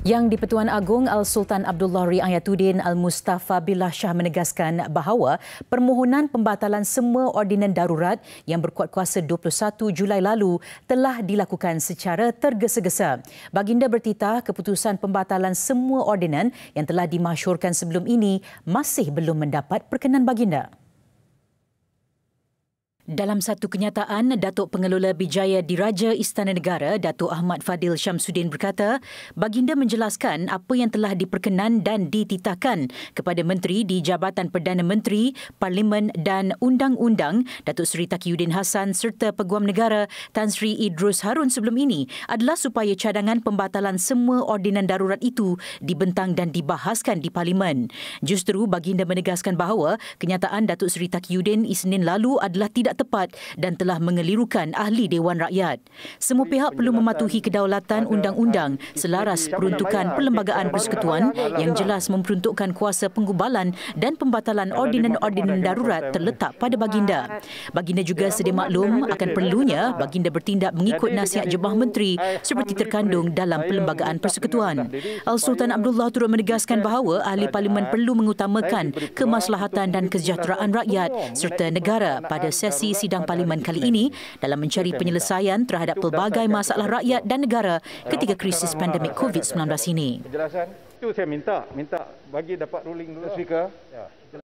Yang di-Pertuan Agong Al-Sultan Abdullah Riayatuddin Al-Mustafa Billah Shah menegaskan bahawa permohonan pembatalan semua ordinan darurat yang berkuat kuasa 21 Julai lalu telah dilakukan secara tergesa-gesa. Baginda bertitah keputusan pembatalan semua ordinan yang telah dimasyurkan sebelum ini masih belum mendapat perkenan baginda. Dalam satu kenyataan, Datuk Pengelola Bijaya Diraja Istana Negara, Datuk Ahmad Fadil Syamsuddin berkata, baginda menjelaskan apa yang telah diperkenan dan dititahkan kepada menteri di Jabatan Perdana Menteri, Parlimen dan Undang-Undang, Datuk Seri Takiuddin Hassan serta Peguam Negara Tan Sri Idrus Harun sebelum ini adalah supaya cadangan pembatalan semua ordinan darurat itu dibentang dan dibahaskan di Parlimen. Justeru baginda menegaskan bahawa kenyataan Datuk Seri Takiuddin Isnin lalu adalah tidak tepat dan telah mengelirukan ahli Dewan Rakyat. Semua pihak perlu mematuhi kedaulatan undang-undang selaras peruntukan Perlembagaan Persekutuan yang jelas memperuntukkan kuasa penggubalan dan pembatalan ordinan-ordinan darurat terletak pada baginda. Baginda juga sedia maklum akan perlunya baginda bertindak mengikut nasihat jemaah menteri eh, seperti terkandung dalam Perlembagaan Persekutuan. Al-Sultan Abdullah turut menegaskan bahawa ahli parlimen eh. perlu mengutamakan kemaslahatan dan kesejahteraan rakyat serta negara pada sesi sidang parlimen kali ini dalam mencari penyelesaian terhadap pelbagai masalah rakyat dan negara ketika krisis pandemik COVID-19 ini. Penjelasan itu saya minta, minta bagi dapat ruling dulu speaker. Ya.